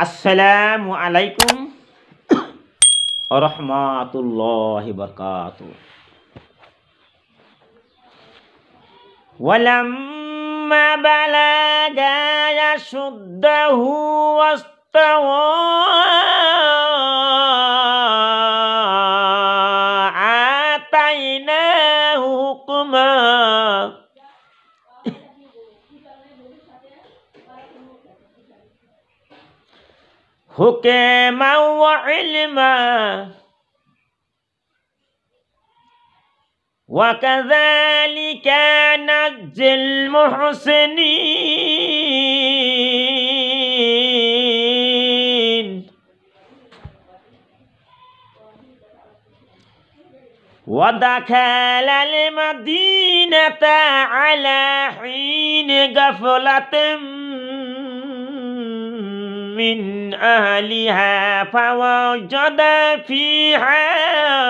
السلام عليكم ورحمة الله وبركاته ولما بلغ يشده واستوى حكما وعلما وكذلك نجزي المحسنين ودخل المدينة على حين غفلة من أهلها فوجد فيها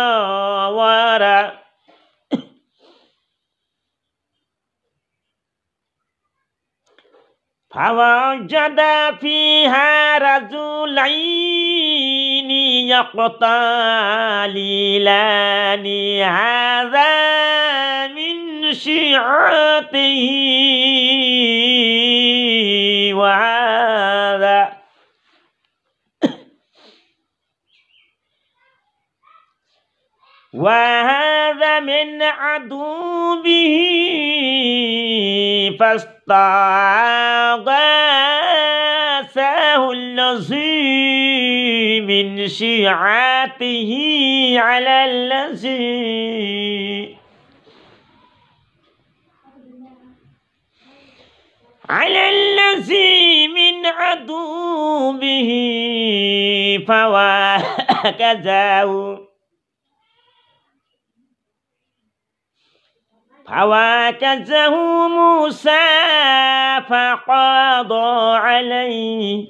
ورق فوجد فيها رجلين يقتالان هذا من شيعته وهذا وهذا من عدوه فاستغاثه الذي من شيعته على الذي على الذي من عدوبه فواكزاه عواكزه موسى فقضى عليه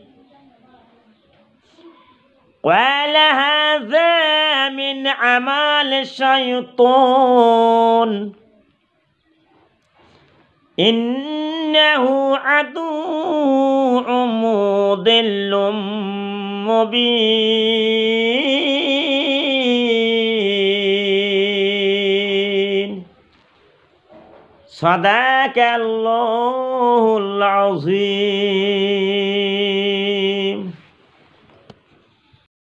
قال هذا من عمال الشيطان إنه عدو مضل مبين صدق الله العظيم